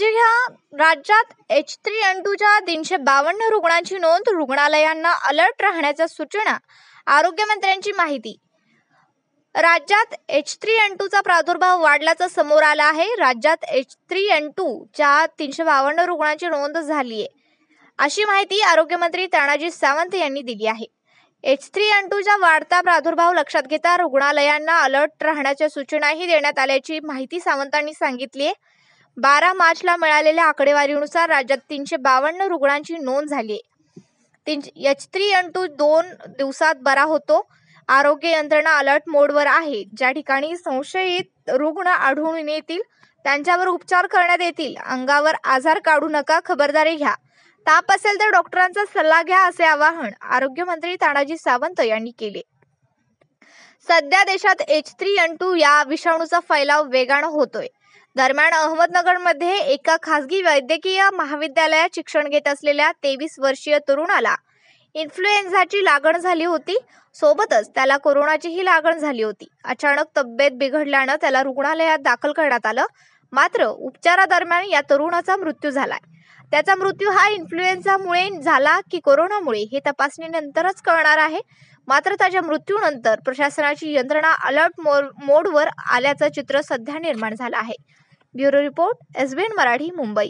म्हणजे ह्या राज्यात एच थ्री एन टूच्या तीनशे बावन्न रुग्णांची नोंद रुग्णालयांना अलर्ट राहण्याच्या सूचना आरोग्यमंत्र्यांची माहिती राज्यात एच थ्री एन टूचा प्रादुर्भाव वाढल्याचं समोर आला आहे राज्यात एच थ्री एन टूच्या तीनशे बावन्न रुग्णांची नोंद झाली आहे अशी माहिती आरोग्यमंत्री तानाजी सावंत यांनी दिली आहे एच थ्री एन टूचा वाढता प्रादुर्भाव लक्षात घेता रुग्णालयांना अलर्ट राहण्याच्या सूचनाही देण्यात आल्याची माहिती सावंतांनी सांगितली आहे बारा मार्चला मिळालेल्या आकडेवारीनुसार राज्यात तीनशे बावन्न रुग्णांची नोंद झाली एच थ्री एन टू दोन दिवसात बरा होतो आरोग्य यंत्रणा अलर्ट मोडवर आहे ज्या ठिकाणी संशयित रुग्ण आढळून येतील त्यांच्यावर उपचार करण्यात येतील अंगावर आजार काढू नका खबरदारी घ्या ताप असेल तर डॉक्टरांचा सल्ला घ्या असे आवाहन आरोग्यमंत्री तानाजी सावंत यांनी केले सध्या देशात एच थ्री या विषाणूचा फैलाव वेगानं होतोय दरम्यान अहमदनगरमध्ये एका खासगी वैद्यकीय महाविद्यालयात शिक्षण घेत असलेल्या तेवीस वर्षीय तरुणाला इन्फ्लुएन्झाची लागण झाली होती सोबतच त्याला कोरोनाचीही लागण झाली होती अचानक तब्येत बिघडल्यानं त्याला रुग्णालयात दाखल करण्यात आलं मात्र उपचारादरम्यान या तरुणाचा मृत्यू झालाय त्याचा मृत्यू हा इन्फ्लुएन्झामुळे झाला की कोरोनामुळे हे तपासणीनंतरच कळणार आहे मात्र त्याच्या मृत्यूनंतर प्रशासनाची यंत्रणा अलर्ट मोडवर आल्याचं चित्र सध्या निर्माण झालं आहे bureau report SBN Marathi Mumbai